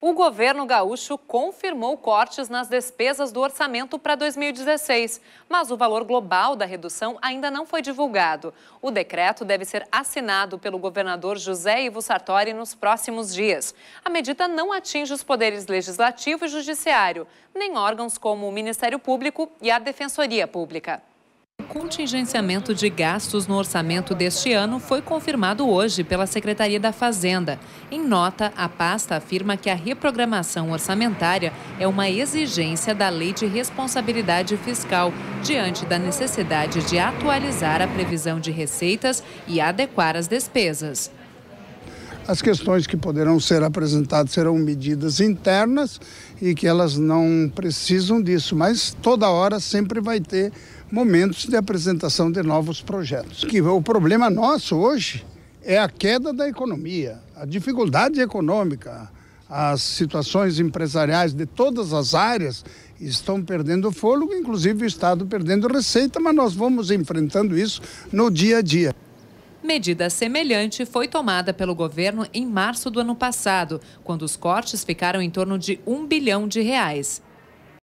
O governo gaúcho confirmou cortes nas despesas do orçamento para 2016, mas o valor global da redução ainda não foi divulgado. O decreto deve ser assinado pelo governador José Ivo Sartori nos próximos dias. A medida não atinge os poderes legislativo e judiciário, nem órgãos como o Ministério Público e a Defensoria Pública contingenciamento de gastos no orçamento deste ano foi confirmado hoje pela Secretaria da Fazenda. Em nota, a pasta afirma que a reprogramação orçamentária é uma exigência da Lei de Responsabilidade Fiscal, diante da necessidade de atualizar a previsão de receitas e adequar as despesas. As questões que poderão ser apresentadas serão medidas internas e que elas não precisam disso, mas toda hora sempre vai ter momentos de apresentação de novos projetos. Que o problema nosso hoje é a queda da economia, a dificuldade econômica, as situações empresariais de todas as áreas estão perdendo fôlego, inclusive o Estado perdendo receita, mas nós vamos enfrentando isso no dia a dia. Medida semelhante foi tomada pelo governo em março do ano passado, quando os cortes ficaram em torno de um bilhão de reais.